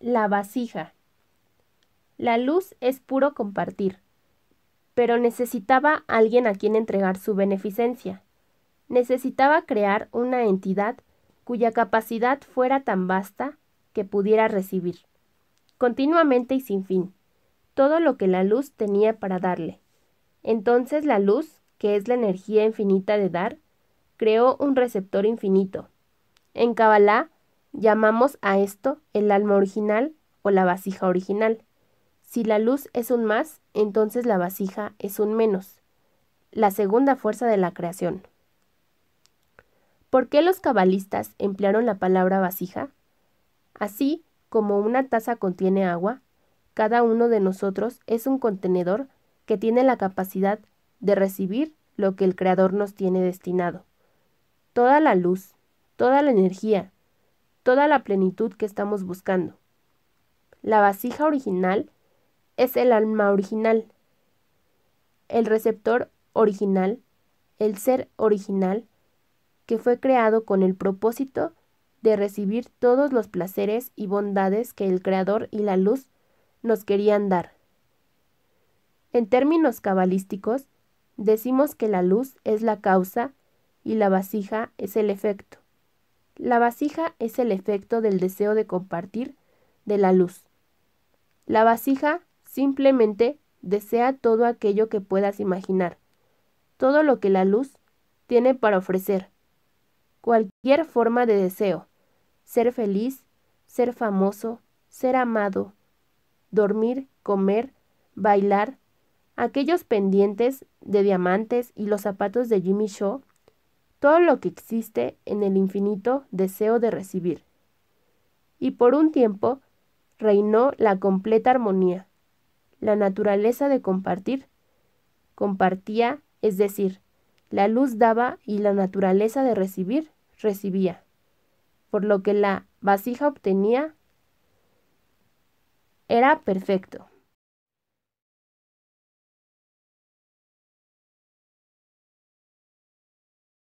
La vasija. La luz es puro compartir, pero necesitaba alguien a quien entregar su beneficencia. Necesitaba crear una entidad cuya capacidad fuera tan vasta que pudiera recibir, continuamente y sin fin, todo lo que la luz tenía para darle. Entonces la luz, que es la energía infinita de dar, creó un receptor infinito. En Kabbalah Llamamos a esto el alma original o la vasija original. Si la luz es un más, entonces la vasija es un menos. La segunda fuerza de la creación. ¿Por qué los cabalistas emplearon la palabra vasija? Así como una taza contiene agua, cada uno de nosotros es un contenedor que tiene la capacidad de recibir lo que el Creador nos tiene destinado. Toda la luz, toda la energía, toda la plenitud que estamos buscando. La vasija original es el alma original, el receptor original, el ser original, que fue creado con el propósito de recibir todos los placeres y bondades que el Creador y la luz nos querían dar. En términos cabalísticos, decimos que la luz es la causa y la vasija es el efecto. La vasija es el efecto del deseo de compartir de la luz. La vasija simplemente desea todo aquello que puedas imaginar, todo lo que la luz tiene para ofrecer, cualquier forma de deseo, ser feliz, ser famoso, ser amado, dormir, comer, bailar, aquellos pendientes de diamantes y los zapatos de Jimmy Shaw todo lo que existe en el infinito deseo de recibir. Y por un tiempo reinó la completa armonía. La naturaleza de compartir compartía, es decir, la luz daba y la naturaleza de recibir recibía, por lo que la vasija obtenía era perfecto.